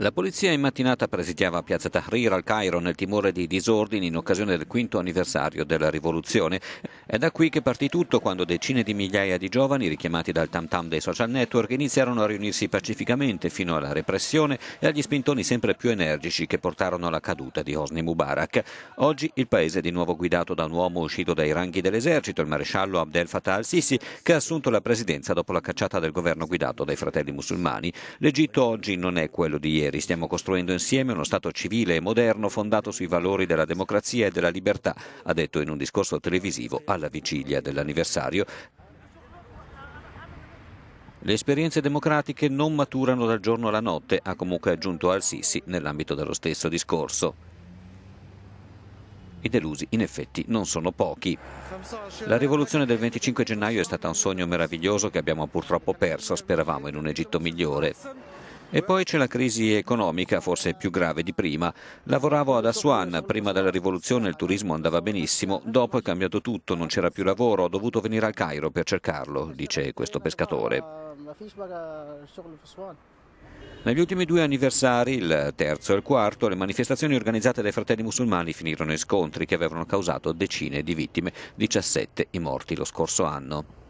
La polizia in mattinata presidiava Piazza Tahrir al Cairo nel timore di disordini in occasione del quinto anniversario della rivoluzione. È da qui che partì tutto quando decine di migliaia di giovani, richiamati dal tam tam dei social network, iniziarono a riunirsi pacificamente fino alla repressione e agli spintoni sempre più energici che portarono alla caduta di Hosni Mubarak. Oggi il paese è di nuovo guidato da un uomo uscito dai ranghi dell'esercito, il maresciallo Abdel Fattah al-Sisi, che ha assunto la presidenza dopo la cacciata del governo guidato dai fratelli musulmani. L'Egitto oggi non è quello di ieri ieri. Stiamo costruendo insieme uno Stato civile e moderno fondato sui valori della democrazia e della libertà, ha detto in un discorso televisivo alla vigilia dell'anniversario le esperienze democratiche non maturano dal giorno alla notte, ha comunque aggiunto Al-Sisi nell'ambito dello stesso discorso. I delusi in effetti non sono pochi. La rivoluzione del 25 gennaio è stata un sogno meraviglioso che abbiamo purtroppo perso, speravamo in un Egitto migliore. E poi c'è la crisi economica, forse più grave di prima. Lavoravo ad Aswan, prima della rivoluzione il turismo andava benissimo, dopo è cambiato tutto, non c'era più lavoro, ho dovuto venire al Cairo per cercarlo, dice questo pescatore. Negli ultimi due anniversari, il terzo e il quarto, le manifestazioni organizzate dai fratelli musulmani finirono in scontri che avevano causato decine di vittime, 17 i morti lo scorso anno.